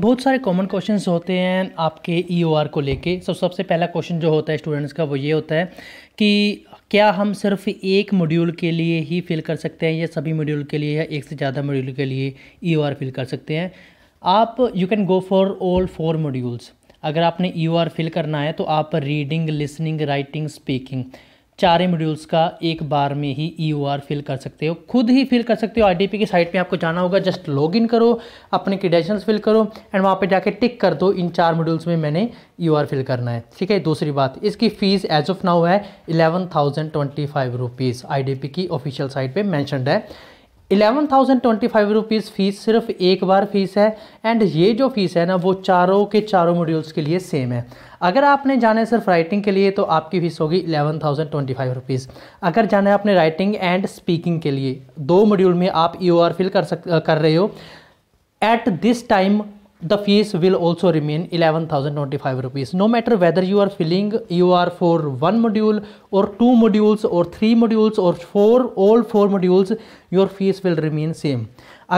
बहुत सारे common questions होते हैं आपके ईओआर e को लेके सो सबसे पहला क्वेश्चन जो होता है स्टूडेंट्स का वो ये होता है कि क्या हम सिर्फ एक मॉड्यूल के लिए ही फिल कर सकते हैं या सभी मॉड्यूल के लिए या एक से ज़्यादा मॉड्यूल के लिए ईओआर e फिल कर सकते हैं आप you can go for all four modules अगर आपने यू आर फिल करना है तो आप रीडिंग लिसनिंग राइटिंग स्पीकिंग चार मॉड्यूल्स का एक बार में ही ई e फिल कर सकते हो खुद ही फिल कर सकते हो आईडीपी की साइट पे आपको जाना होगा जस्ट लॉग इन करो अपने क्रीडेशंस फिल करो एंड वहाँ पे जाके टिक कर दो इन चार मॉड्यूल्स में मैंने ई e फिल करना है ठीक है दूसरी बात इसकी फ़ीस एज ऑफ नाउ है eleven thousand twenty five rupees I की ऑफिशियल साइट पर मैंशनड है eleven thousand twenty five rupees fees सिर्फ एक बार फ़ीस है एंड ये जो फ़ीस है ना वो चारों के चारों मॉड्यूल्स के लिए सेम है अगर आपने जाना है सिर्फ राइटिंग के लिए तो आपकी फ़ीस होगी eleven thousand twenty five rupees अगर जाना है आपने राइटिंग एंड स्पीकिंग के लिए दो मॉड्यूल में आप ई e फिल कर सक कर रहे हो at this time the fees will also remain 11025 rupees no matter whether you are filling you are for one module or two modules or three modules or four all four modules your fees will remain same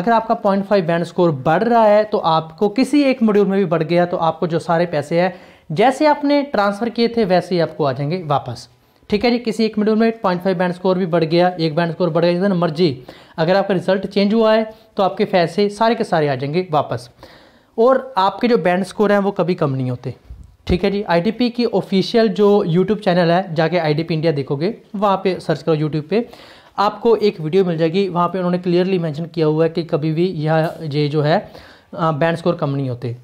अगर आपका 0.5 band score बढ़ रहा है तो आपको किसी एक module में भी बढ़ गया तो आपको जो सारे पैसे हैं जैसे आपने ट्रांसफ़र किए थे वैसे ही आपको आ जाएंगे वापस ठीक है जी किसी एक मॉड्यूल में पॉइंट फाइव बैंड स्कोर भी बढ़ गया एक बैंड स्कोर बढ़ गया मर्जी अगर आपका रिजल्ट चेंज हुआ है तो आपके पैसे सारे के सारे आ जाएंगे वापस और आपके जो बैंड स्कोर हैं वो कभी कम नहीं होते ठीक है जी आई की ऑफिशियल जो यूट्यूब चैनल है जाके आईडीपी इंडिया देखोगे वहाँ पे सर्च करो यूट्यूब पे आपको एक वीडियो मिल जाएगी वहाँ पे उन्होंने क्लियरली मेंशन किया हुआ है कि कभी भी यह ये जो है बैंड स्कोर कम नहीं होते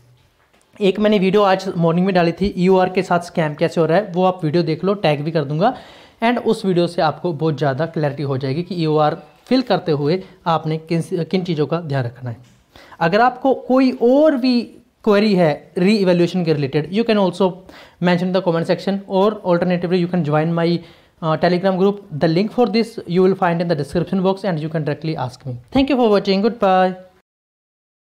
एक मैंने वीडियो आज मॉर्निंग में डाली थी यू e के साथ स्कैम कैसे हो रहा है वो आप वीडियो देख लो टैग भी कर दूंगा एंड उस वीडियो से आपको बहुत ज़्यादा क्लैरिटी हो जाएगी कि यू e फिल करते हुए आपने किन किन चीज़ों का ध्यान रखना है अगर आपको कोई और भी क्वेरी है री इवेल्यूशन के related you can also mention the comment section और alternatively you can join my Telegram group the link for this you will find in the description box and you can directly ask me thank you for watching good bye